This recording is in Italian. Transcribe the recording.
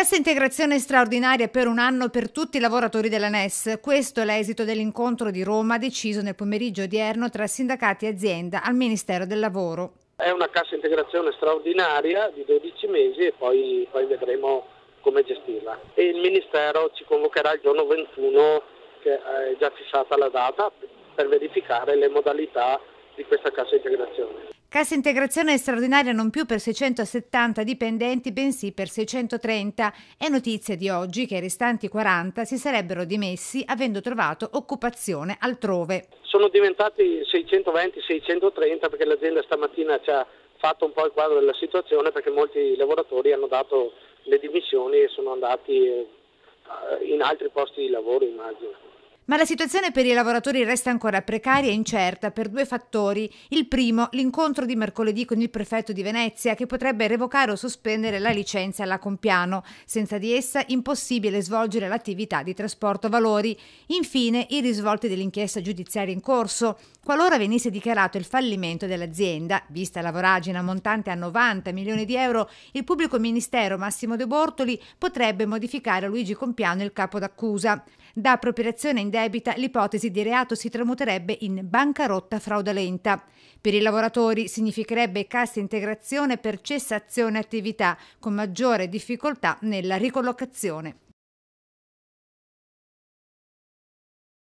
Cassa integrazione straordinaria per un anno per tutti i lavoratori della NES. Questo è l'esito dell'incontro di Roma deciso nel pomeriggio odierno tra sindacati e azienda al Ministero del Lavoro. È una cassa integrazione straordinaria di 12 mesi e poi, poi vedremo come gestirla. E il Ministero ci convocherà il giorno 21, che è già fissata la data, per verificare le modalità di questa cassa integrazione. Cassa integrazione straordinaria non più per 670 dipendenti, bensì per 630. È notizia di oggi che i restanti 40 si sarebbero dimessi avendo trovato occupazione altrove. Sono diventati 620-630 perché l'azienda stamattina ci ha fatto un po' il quadro della situazione perché molti lavoratori hanno dato le dimissioni e sono andati eh, in altri posti di lavoro immagino. Ma la situazione per i lavoratori resta ancora precaria e incerta per due fattori. Il primo, l'incontro di mercoledì con il prefetto di Venezia che potrebbe revocare o sospendere la licenza alla Compiano. Senza di essa impossibile svolgere l'attività di trasporto valori. Infine, i risvolti dell'inchiesta giudiziaria in corso. Qualora venisse dichiarato il fallimento dell'azienda, vista la voragine ammontante a 90 milioni di euro, il pubblico ministero Massimo De Bortoli potrebbe modificare a Luigi Compiano il capo d'accusa. Da appropriazione in debita l'ipotesi di reato si tramuterebbe in bancarotta fraudolenta. Per i lavoratori significherebbe cassa integrazione per cessazione attività, con maggiore difficoltà nella ricollocazione.